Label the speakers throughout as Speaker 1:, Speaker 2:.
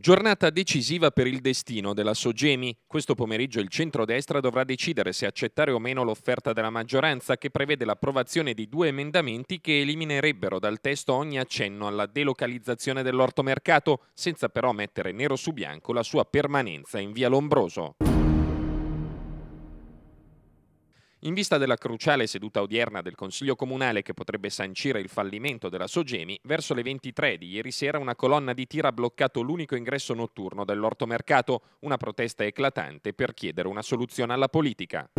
Speaker 1: Giornata decisiva per il destino della Sogemi. Questo pomeriggio il centrodestra dovrà decidere se accettare o meno l'offerta della maggioranza che prevede l'approvazione di due emendamenti che eliminerebbero dal testo ogni accenno alla delocalizzazione dell'ortomercato, senza però mettere nero su bianco la sua permanenza in via Lombroso. In vista della cruciale seduta odierna del Consiglio Comunale che potrebbe sancire il fallimento della Sogemi, verso le 23 di ieri sera una colonna di tira ha bloccato l'unico ingresso notturno dell'ortomercato, una protesta eclatante per chiedere una soluzione alla politica.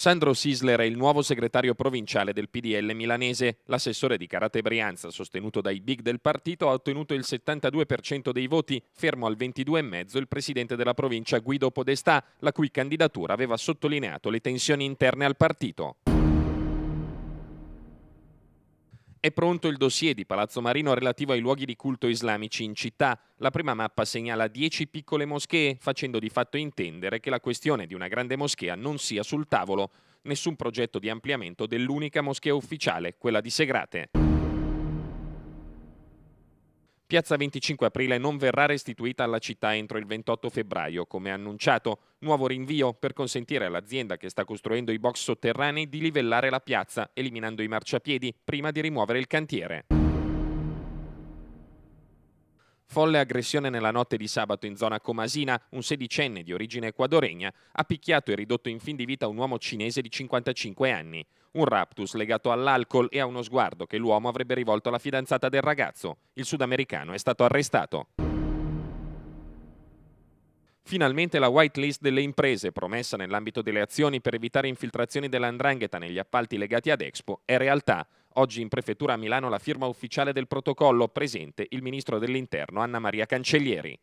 Speaker 1: Sandro Sisler è il nuovo segretario provinciale del PDL milanese. L'assessore di Carate Brianza, sostenuto dai big del partito, ha ottenuto il 72% dei voti, fermo al 22,5% il presidente della provincia Guido Podestà, la cui candidatura aveva sottolineato le tensioni interne al partito. È pronto il dossier di Palazzo Marino relativo ai luoghi di culto islamici in città. La prima mappa segnala 10 piccole moschee, facendo di fatto intendere che la questione di una grande moschea non sia sul tavolo. Nessun progetto di ampliamento dell'unica moschea ufficiale, quella di Segrate. Piazza 25 aprile non verrà restituita alla città entro il 28 febbraio, come annunciato. Nuovo rinvio per consentire all'azienda che sta costruendo i box sotterranei di livellare la piazza, eliminando i marciapiedi prima di rimuovere il cantiere. Folle aggressione nella notte di sabato in zona Comasina, un sedicenne di origine equadoregna ha picchiato e ridotto in fin di vita un uomo cinese di 55 anni. Un raptus legato all'alcol e a uno sguardo che l'uomo avrebbe rivolto alla fidanzata del ragazzo. Il sudamericano è stato arrestato. Finalmente la whitelist delle imprese, promessa nell'ambito delle azioni per evitare infiltrazioni dell'andrangheta negli appalti legati ad Expo, è realtà. Oggi in prefettura a Milano la firma ufficiale del protocollo, presente il ministro dell'Interno Anna Maria Cancellieri.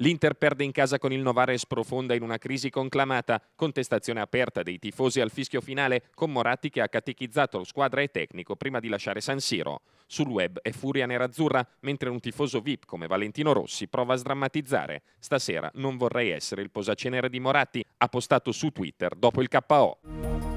Speaker 1: L'Inter perde in casa con il Novare sprofonda in una crisi conclamata, contestazione aperta dei tifosi al fischio finale con Moratti che ha catechizzato squadra e tecnico prima di lasciare San Siro. Sul web è furia nerazzurra, mentre un tifoso VIP come Valentino Rossi prova a sdrammatizzare. Stasera non vorrei essere il posacenere di Moratti, ha postato su Twitter dopo il KO.